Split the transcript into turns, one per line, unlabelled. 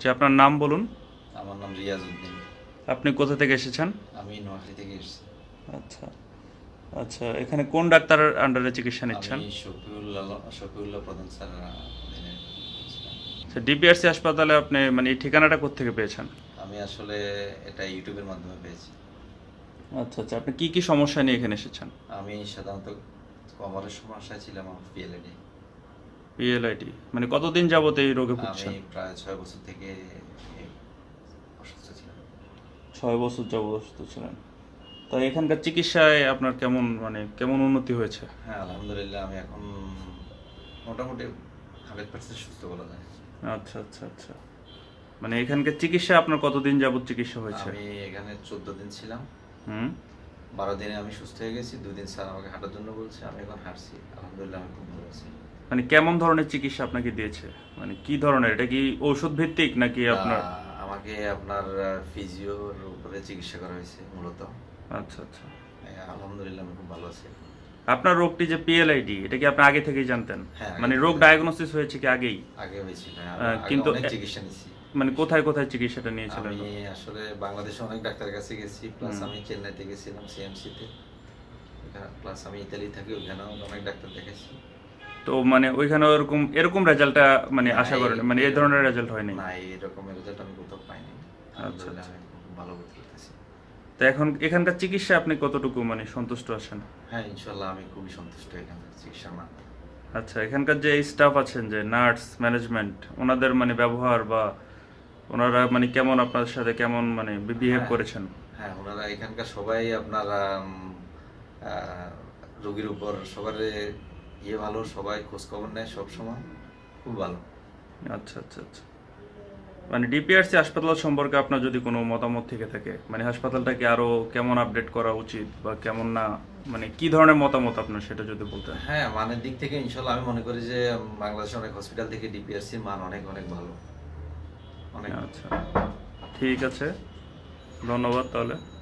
জি আপনার নাম বলুন
আমার নাম রিয়াজ উদ্দিন
আপনি কোথা থেকে এসেছেন
আমি নোয়াখালী থেকে এসেছি
আচ্ছা আচ্ছা এখানে কোন ডাক্তার আন্ডারে চিকিৎসা নিচ্ছেন
শফিউল্লাহ প্রধান স্যার
আচ্ছা, ডিবিআরসি হাসপাতালে আপনি মানে এই ঠিকানাটা থেকে পেয়েছেন
আমি আসলে এটা ইউটিউবের মাধ্যমে পেয়েছি
আচ্ছা আচ্ছা আপনি কি কি সমস্যা নিয়ে এখানে এসেছেন
আমি সাধারণত কোমরের সমস্যায় ছিলাম আমার পিএলএডি
পিএলআইডি মানে কতদিন যাবত এই রোগে ভুগছেন আমি
প্রায় 6 বছর থেকে অসুস্থ
ছিলাম 6 বছর যাবত অসুস্থ ছিলেন তো এখানকার চিকিৎসায় আপনার কেমন মানে কেমন উন্নতি হয়েছে
হ্যাঁ আলহামদুলিল্লাহ আমি এখন মোটামুটি হান্ড্রেড পার্সেন্ট সুস্থ বলা যায়
আচ্ছা আচ্ছা আচ্ছা মানে এখানকার চিকিৎসা আপনার কতদিন যাবত চিকিৎসা হয়েছে আমি
এখানে চোদ্দ দিন ছিলাম হুম বারো দিনে আমি সুস্থ হয়ে গেছি দুদিন স্যার আমাকে হাঁটার জন্য বলছে আমি এখন হাঁটছি আলহামদুলিল্লাহ আমি খুব ভালো আছি
মানে কেমন ধরনের চিকিৎসা আপনাকে দিয়েছে মানে কি ধরনের এটা কি ঔষধ ভিত্তিক নাকি আপনার
আমাকে আপনার ফিজিওর উপরে চিকিৎসা করা হয়েছে মূলত আচ্ছা আচ্ছা হ্যাঁ, আলহামদুলিল্লাহ আমি খুব ভালো আছি
আপনার রোগটি যে পিএলআইডি এটা কি আপনি আগে থেকেই জানতেন হ্যাঁ, মানে রোগ ডায়াগনোসিস হয়েছে কি আগেই আগে হয়েছিল কিন্তু চিকিৎসা নিয়েছি মানে কোথায় কোথায় চিকিৎসাটা নিয়েছিলেন আমি আসলে
বাংলাদেশে অনেক ডাক্তারের কাছে গেছি প্লাস আমি চেন্নাইতে গেছিলাম তে প্লাস আমি ইতালি থাকি ওখানেও অনেক ডাক্তার
দেখেছি তো মানে ওইখানে এরকম এরকম রেজাল্টটা মানে আশা করেন মানে এই ধরনের রেজাল্ট হয়নি না এরকম রেজাল্ট আমি কোথাও পাইনি আচ্ছা, আচ্ছা। ভালো করতেছি তো এখন এখানকার চিকিৎসা আপনি কতটুকু মানে সন্তুষ্ট আছেন হ্যাঁ ইনশাআল্লাহ আমি খুবই সন্তুষ্ট এখানকার চিকিৎসা মানে আচ্ছা এখানকার যে স্টাফ আছেন যে নার্স ম্যানেজমেন্ট ওনাদের মানে ব্যবহার বা ওনারা মানে কেমন আপনাদের সাথে কেমন মানে বিহেভ হ্যাঁ, করেছেন
হ্যাঁ ওনারা এখানকার সবাই আপনার রোগীর উপর সবার ইয়ে ভালো সবাই খোঁজখবর নেয় সবসময়
খুব ভালো আচ্ছা আচ্ছা আচ্ছা মানে ডিপিআরসি হাসপাতাল সম্পর্কে আপনার যদি কোনো মতামত থেকে থাকে মানে হাসপাতালটাকে আরও কেমন আপডেট করা উচিত বা কেমন না মানে কি ধরনের মতামত আপনার সেটা যদি বলতেন
হ্যাঁ মানের দিক থেকে ইনশাল্লাহ আমি মনে করি যে বাংলাদেশের অনেক হসপিটাল থেকে ডিপিআরসির মান অনেক অনেক ভালো
আচ্ছা ঠিক আছে ধন্যবাদ তাহলে